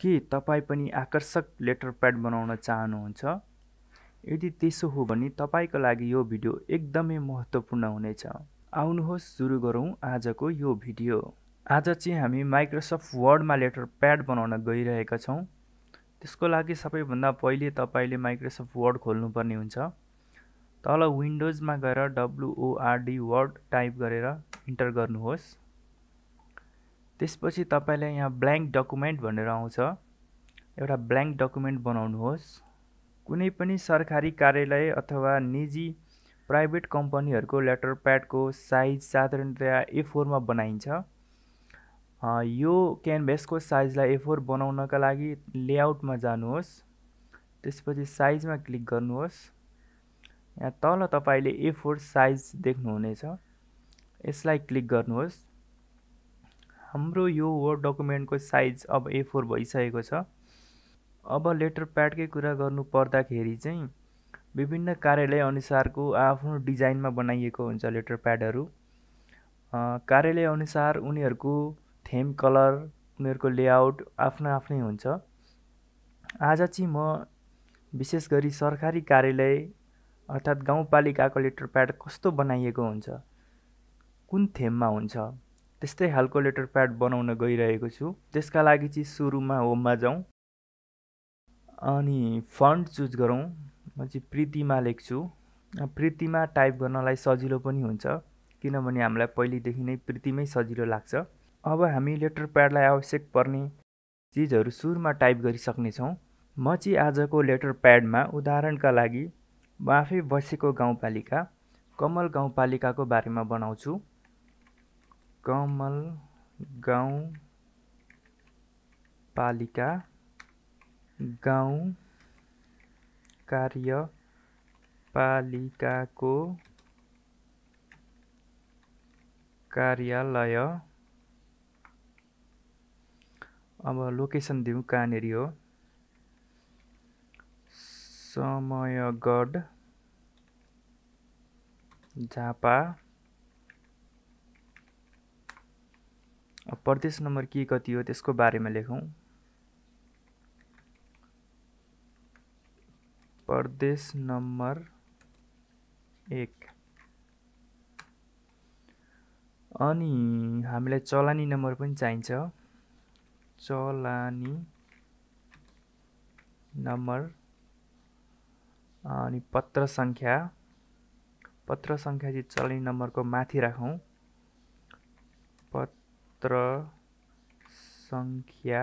के तपाईँ पनि आकर्षक लेटर प्याड बनाउन चाहनुहुन्छ यदि त्यसो हो भने तपाईँको लागि यो भिडियो एकदमै महत्त्वपूर्ण हुनेछ आउनुहोस् सुरु गरौँ आजको यो भिडियो आज चाहिँ हामी माइक्रोसफ्ट वर्डमा लेटर प्याड बनाउन गइरहेका छौँ त्यसको लागि सबैभन्दा पहिले तपाईँले माइक्रोसफ्ट वर्ड खोल्नुपर्ने हुन्छ तल विन्डोजमा गएर डब्लुओआरडी वर्ड टाइप गरेर इन्टर गर्नुहोस् त्यसपछि तपाईँलाई यहाँ ब्ल्याङ्क डकुमेन्ट भनेर आउँछ एउटा ब्ल्याङ्क डकुमेन्ट बनाउनुहोस् कुनै पनि सरकारी कार्यालय अथवा निजी प्राइभेट कम्पनीहरूको लेटर प्याडको साइज साधारणतया ए फोरमा बनाइन्छ यो क्यानभेसको साइजलाई ए फोर बनाउनका लागि लेआउटमा जानुहोस् त्यसपछि साइजमा क्लिक गर्नुहोस् यहाँ तल तपाईँले ए फोर साइज देख्नुहुनेछ यसलाई क्लिक गर्नुहोस् हाम्रो यो वर्ड डकुमेन्टको साइज अब ए फोर भइसकेको छ अब लेटर प्याडकै कुरा गर्नु पर्दाखेरि चाहिँ विभिन्न कार्यालय अनुसारको आफ्नो डिजाइनमा बनाइएको हुन्छ लेटर प्याडहरू कार्यालय अनुसार उनीहरूको थेम कलर उनीहरूको लेआउट आफ्नो आफ्नै हुन्छ आज चाहिँ म विशेष गरी सरकारी कार्यालय अर्थात् गाउँपालिकाको लेटर प्याड कस्तो बनाइएको हुन्छ कुन थेममा हुन्छ त्यस्तै खालको लेटर प्याड बनाउन गइरहेको छु त्यसका लागि चाहिँ सुरुमा होममा जाउँ अनि फन्ट चुज गरौँ म चाहिँ प्रीतिमा लेख्छु प्रीतिमा टाइप गर्नलाई सजिलो पनि हुन्छ किनभने हामीलाई पहिलेदेखि नै प्रीतिमै सजिलो लाग्छ अब हामी लेटर प्याडलाई आवश्यक पर्ने चिजहरू सुरुमा टाइप गरिसक्नेछौँ म चाहिँ आजको लेटर प्याडमा उदाहरणका लागि म आफै बसेको गाउँपालिका कमल गाउँपालिकाको बारेमा बनाउँछु कमल गाउँ पालिका गाउँ कार्यपालिकाको कार्यालय अब लोकेसन दिउँ कहाँनिर हो समयगढ झापा प्रदेश नम्बर के कति हो त्यसको बारेमा लेखौँ प्रदेश नम्बर एक अनि हामीलाई चलानी नम्बर पनि चाहिन्छ चलानी नम्बर अनि पत्र सङ्ख्या पत्र सङ्ख्या चाहिँ चलानी नम्बरको माथि राखौँ पत्र सङ्ख्या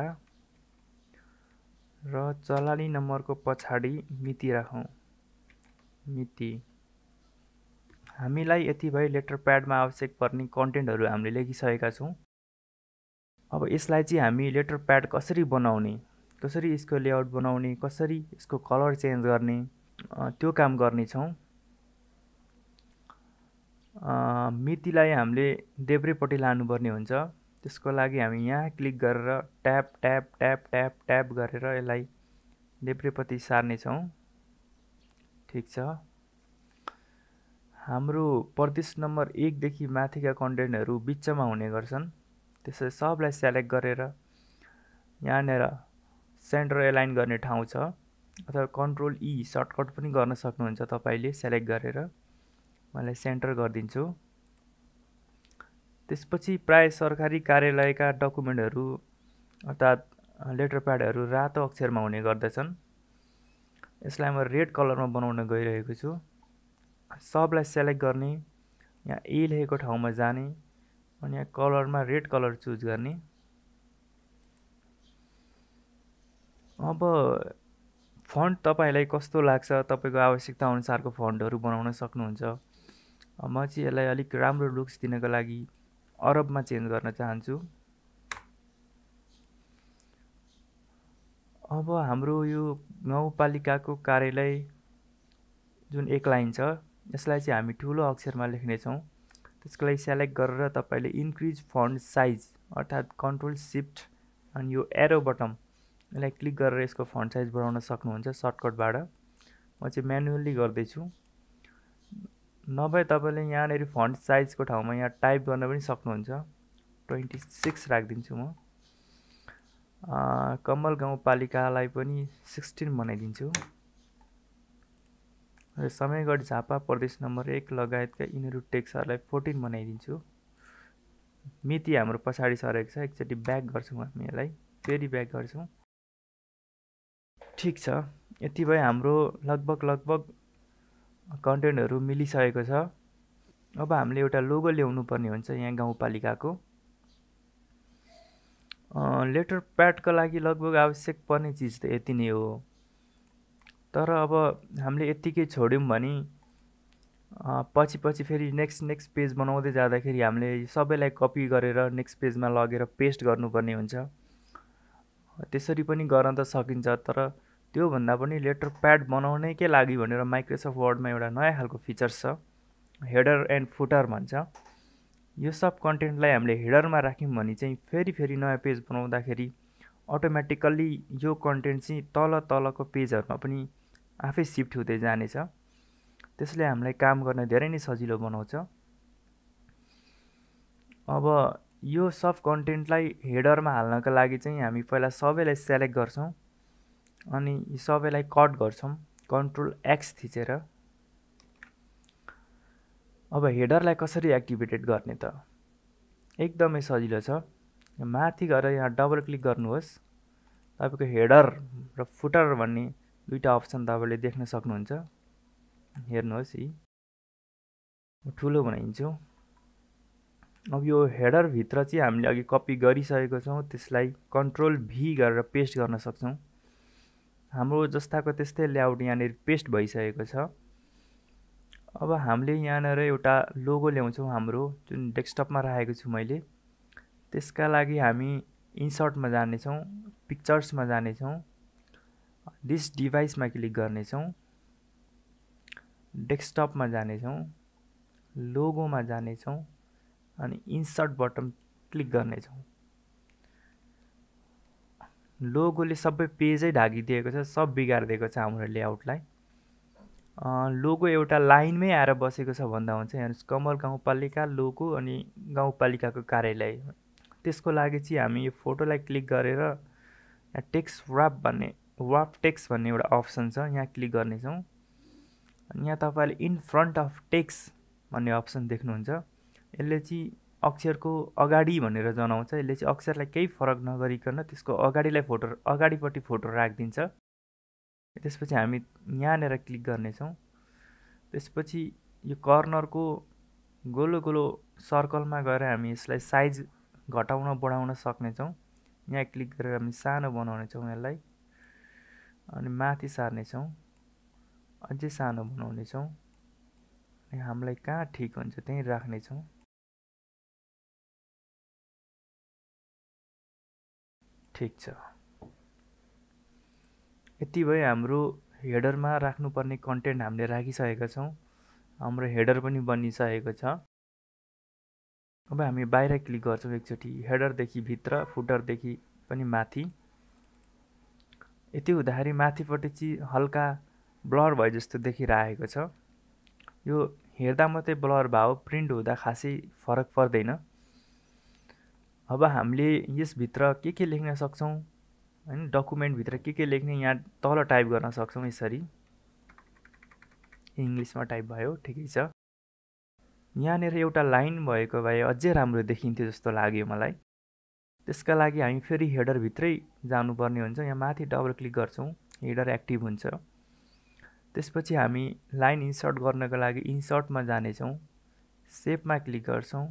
र चलानी नम्बरको पछाडि मिति राखौँ मिति हामीलाई यति भए लेटर प्याडमा आवश्यक पर्ने कन्टेन्टहरू हामीले लेखिसकेका छौँ अब यसलाई चाहिँ हामी लेटर प्याड कसरी बनाउने कसरी यसको लेआउट बनाउने कसरी यसको कलर चेन्ज गर्ने त्यो काम गर्नेछौँ मितिलाई हामीले देब्रेपट्टि लानुपर्ने हुन्छ त्यसको लागि हामी यहाँ क्लिक गरेर tap tap tap tap tap गरेर यसलाई देब्रेपट्टि सार्नेछौँ ठिक छ हाम्रो प्रदेश नम्बर एकदेखि माथिका कन्टेन्टहरू बिचमा हुने गर्छन् त्यसै सबलाई सेलेक्ट गरेर यहाँनिर सेन्टर एलाइन गर्ने ठाउँ छ अथवा कन्ट्रोल ई सर्टकट पनि गर्न सक्नुहुन्छ तपाईँले सेलेक्ट गरेर मलाई सेन्टर गरिदिन्छु त्यसपछि प्राय सरकारी कार्यालयका डकुमेन्टहरू अर्थात् लेटर प्याडहरू रातो अक्षरमा हुने गर्दछन् यसलाई म रेड कलरमा बनाउन गइरहेको छु सबलाई सेलेक्ट गर्ने यहाँ ए लेखेको ठाउँमा जाने अनि यहाँ कलरमा रेड कलर चुज गर्ने अब फन्ट तपाईँलाई कस्तो लाग्छ तपाईँको आवश्यकता अनुसारको फन्टहरू बनाउन सक्नुहुन्छ म चाहिँ यसलाई अलिक राम्रो लुक्स दिनको लागि अरबमा चेन्ज गर्न चाहन्छु अब हाम्रो यो गाउँपालिकाको कार्यालय जुन एक लाइन छ यसलाई चाहिँ हामी ठुलो अक्षरमा लेख्नेछौँ त्यसको लागि सेलेक्ट गरेर तपाईँले इन्क्रिज फन्ड साइज अर्थात् कन्ट्रोल सिफ्ट अनि यो एरो बटम यसलाई क्लिक गरेर यसको फन्ड साइज बढाउन सक्नुहुन्छ सर्टकटबाट म चाहिँ म्यानुअल्ली गर्दैछु नभए तपाईँले यहाँनिर फन्ट साइजको ठाउँमा यहाँ टाइप गर्न पनि सक्नुहुन्छ ट्वेन्टी सिक्स राखिदिन्छु म कमल गाउँपालिकालाई पनि सिक्सटिन बनाइदिन्छु र समयगढ झापा प्रदेश नम्बर एक लगायतका यिनीहरू टेक्सहरूलाई फोर्टिन बनाइदिन्छु मिति हाम्रो पछाडि सरेको छ एकचोटि ब्याक गर्छौँ हामी यसलाई फेरि ब्याक गर्छौँ ठिक छ यति भए हाम्रो लगभग लगभग कन्टेन्टहरू मिलिसकेको छ अब हामीले एउटा लोगो ल्याउनु पर्ने हुन्छ यहाँ गाउँपालिकाको लेटर प्याडको लागि लगभग आवश्यक पर्ने चिज त यति नै हो तर अब हामीले यत्तिकै छोड्यौँ भने पछि पछि फेरि नेक्स्ट नेक्स्ट पेज बनाउँदै जाँदाखेरि हामीले सबैलाई कपी गरेर नेक्स्ट पेजमा लगेर पेस्ट गर्नुपर्ने हुन्छ त्यसरी पनि गर्न त सकिन्छ तर त्योभन्दा पनि लेटर प्याड बनाउनैकै लागि भनेर माइक्रोसफ्ट वर्डमा एउटा नयाँ खालको फिचर छ हेडर एन्ड फुटर भन्छ यो सब कन्टेन्टलाई हामीले हेडरमा राख्यौँ भने चाहिँ फेरि फेरि नयाँ पेज बनाउँदाखेरि अटोमेटिकल्ली यो कन्टेन्ट चाहिँ तल तलको पेजहरूमा पनि आफै सिफ्ट हुँदै जानेछ त्यसले हामीलाई काम गर्न धेरै नै सजिलो बनाउँछ अब यो सब कन्टेन्टलाई हेडरमा हाल्नका लागि चाहिँ हामी पहिला सबैलाई सेलेक्ट गर्छौँ अनि सबैलाई कट गर्छौँ कन्ट्रोल एक्स थिचेर अब हेडरलाई कसरी एक्टिभेटेड गर्ने त एकदमै सजिलो छ माथि गएर यहाँ डबल क्लिक गर्नुहोस् तपाईँको हेडर र फुटर भन्ने दुईवटा अप्सन तपाईँले देख्न सक्नुहुन्छ हेर्नुहोस् यी ठुलो बनाइदिन्छु अब यो हेडरभित्र चाहिँ हामीले अघि कपी गरिसकेको छौँ त्यसलाई कन्ट्रोल भी गरेर पेस्ट गर्न सक्छौँ हाम्रो जस्ताको त्यस्तै लेआउट यहाँनिर पेस्ट भइसकेको छ अब हामीले यहाँनिर एउटा लोगो ल्याउँछौँ हाम्रो जुन डेस्कटपमा राखेको छु मैले त्यसका लागि हामी इन्सर्टमा जानेछौँ पिक्चर्समा जानेछौँ दिस डिभाइसमा क्लिक गर्नेछौँ डेस्कटपमा जानेछौँ लोगोमा जानेछौँ अनि इन्सर्ट बटन क्लिक गर्नेछौँ लोगोले सबै पेजै ढाकिदिएको छ सब बिगारिदिएको छ हाम्रो लेआउटलाई लोगो एउटा लाइनमै आएर बसेको छ भन्दा हुन्छ हेर्नुहोस् कमल गाउँपालिका लोगो अनि गाउँपालिकाको कार्यालय त्यसको लागि चाहिँ हामी यो फोटोलाई क्लिक गरेर यहाँ टेक्स्ट व्राप भन्ने वाप टेक्स्ट भन्ने एउटा अप्सन छ यहाँ क्लिक गर्नेछौँ अनि यहाँ तपाईँले इन फ्रन्ट अफ टेक्स्ट भन्ने अप्सन देख्नुहुन्छ यसले चाहिँ अक्षरको अगाडि भनेर जनाउँछ यसले चाहिँ अक्षरलाई केही फरक नगरिकन त्यसको अगाडिलाई फोटो अगाडिपट्टि फोटो राखिदिन्छ त्यसपछि हामी यहाँनिर क्लिक गर्नेछौँ त्यसपछि यो कर्नरको गोलो गोलो सर्कलमा गएर हामी यसलाई साइज घटाउन बढाउन सक्नेछौँ यहाँ क्लिक गरेर हामी सानो बनाउनेछौँ यसलाई अनि माथि सार्नेछौँ अझै सानो बनाउनेछौँ अनि हामीलाई कहाँ ठिक हुन्छ त्यहीँ राख्नेछौँ ठिक छ यति भए हाम्रो हेडरमा राख्नुपर्ने कन्टेन्ट हामीले राखिसकेका छौँ हाम्रो हेडर पनि बनिसकेको छ अब हामी बाहिर क्लिक गर्छौँ एकचोटि हेडरदेखि भित्र फुटरदेखि पनि माथि यति हुँदाखेरि माथिपट्टि चाहिँ हल्का ब्लर भयो जस्तो देखिरहेको छ यो हेर्दा मात्रै ब्लर भयो प्रिन्ट हुँदा खासै फरक पर्दैन अब हामीले यसभित्र के के लेख्न सक्छौँ होइन डकुमेन्टभित्र के के लेख्ने यहाँ तल टाइप गर्न सक्छौँ यसरी इङ्ग्लिसमा टाइप भयो ठिकै छ यहाँनिर एउटा लाइन भएको भए अझै राम्रो देखिन्थ्यो जस्तो लाग्यो मलाई त्यसका लागि हामी फेरि हेडरभित्रै जानुपर्ने हुन्छ यहाँ माथि डबल क्लिक गर्छौँ हेडर एक्टिभ हुन्छ त्यसपछि हामी लाइन इन्सर्ट गर्नको लागि इन्सर्टमा जानेछौँ सेपमा क्लिक गर्छौँ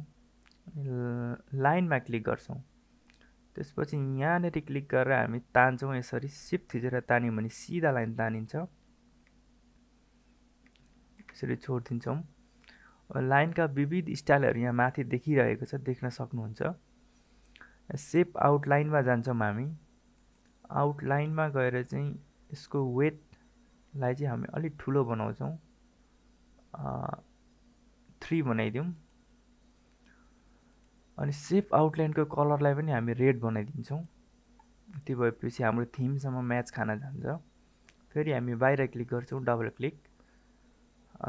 लाइनमा क्लिक गर्छौँ त्यसपछि यहाँनिर क्लिक गरेर हामी तान्छौँ यसरी सिफ्ट थिचेर तान्यौँ भने सिधा लाइन तानिन्छ यसरी छोडिदिन्छौँ लाइनका विविध स्टाइलहरू यहाँ माथि देखिरहेको छ देख्न सक्नुहुन्छ सेप आउटलाइनमा जान्छौँ हामी आउटलाइनमा गएर चाहिँ यसको वेटलाई चाहिँ हामी अलिक ठुलो बनाउँछौँ थ्री बनाइदिउँ अनि सेप आउटलाइनको कलरलाई पनि हामी रेड बनाइदिन्छौँ त्यो भएपछि हाम्रो थिमसम्म म्याच खान जान्छ फेरि हामी बाहिर क्लिक गर्छौँ डबल क्लिक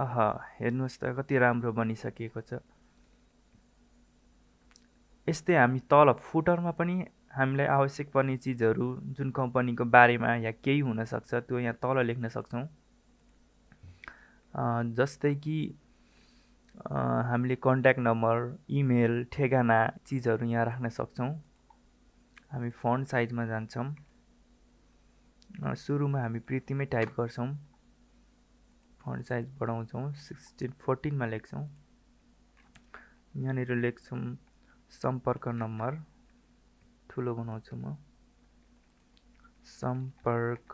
अह हेर्नुहोस् त कति राम्रो बनिसकेको छ यस्तै हामी तल फुटरमा पनि हामीलाई आवश्यक पर्ने चिजहरू जुन कम्पनीको बारेमा या केही हुनसक्छ त्यो यहाँ तल लेख्न सक्छौँ जस्तै कि हामीले कन्ट्याक्ट नम्बर इमेल ठेगाना चिजहरू यहाँ राख्न सक्छौँ हामी फन्ट साइजमा जान्छौँ सुरुमा हामी प्रीतिमै टाइप गर्छौँ फन्ट साइज बढाउँछौँ सिक्सटिन फोर्टिनमा लेख्छौँ यहाँनिर लेख्छौँ सम्पर्क नम्बर ठुलो बनाउँछु म सम्पर्क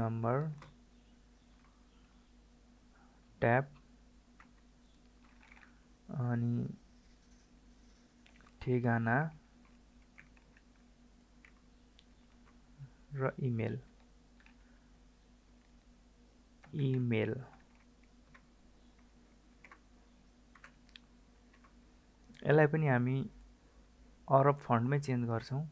नम्बर ट्याप अनि ठेगाना र इमेल इमेल यसलाई पनि हामी अरब फन्डमै चेन्ज गर्छौँ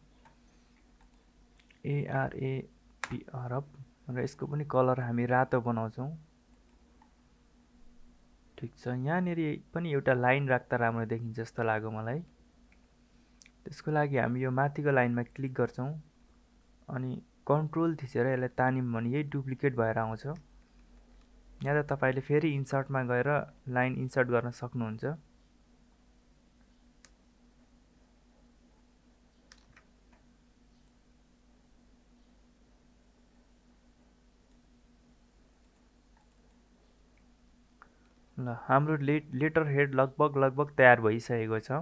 एआरएपी अरब र यसको पनि कलर हामी रातो बनाउँछौँ ठिक छ यहाँनिर पनि एउटा लाइन राख्दा राम्रो देखिन्छ जस्तो लाग्यो मलाई त्यसको लागि हामी यो माथिको लाइनमा क्लिक गर्छौँ अनि कन्ट्रोल थिचेर यसलाई तानिम भने यही डुप्लिकेट भएर आउँछ यहाँ त तपाईँले फेरि इन्सर्टमा गएर लाइन इन्सर्ट गर्न सक्नुहुन्छ ल हाम्रो लेट लेटर हेड लगभग लगभग तयार भइसकेको छ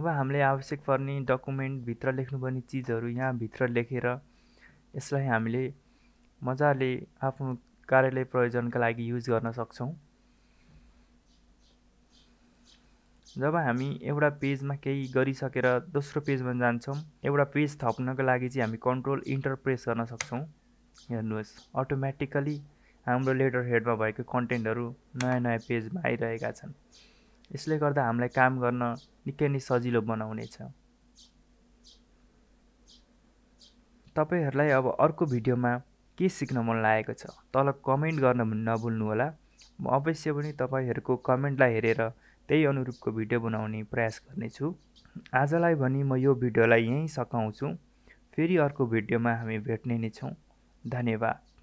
अब हामीले आवश्यक पर्ने डकुमेन्टभित्र लेख्नुपर्ने चिजहरू यहाँभित्र लेखेर यसलाई हामीले मजाले आफ्नो कार्यालय प्रयोजनका लागि युज गर्न सक्छौँ जब हामी एउटा पेजमा केही गरिसकेर दोस्रो पेजमा जान्छौँ एउटा पेज थप्नको लागि चाहिँ हामी कन्ट्रोल इन्टर प्रेस गर्न सक्छौँ हेर्नुहोस् अटोमेटिकली हाम्रो लेटर हेडमा भएको कन्टेन्टहरू नयाँ नयाँ पेजमा आइरहेका छन् यसले गर्दा हामीलाई काम गर्न निकै नै सजिलो बनाउनेछ तपाईँहरूलाई अब अर्को भिडियोमा के सिक्न मन लागेको छ तल कमेन्ट गर्न नभुल्नु होला म अवश्य पनि तपाईँहरूको कमेन्टलाई हेरेर त्यही अनुरूपको भिडियो बनाउने प्रयास गर्नेछु आजलाई भने म यो भिडियोलाई यहीँ सघाउँछु फेरि अर्को भिडियोमा हामी भेट्ने नै छौँ धन्यवाद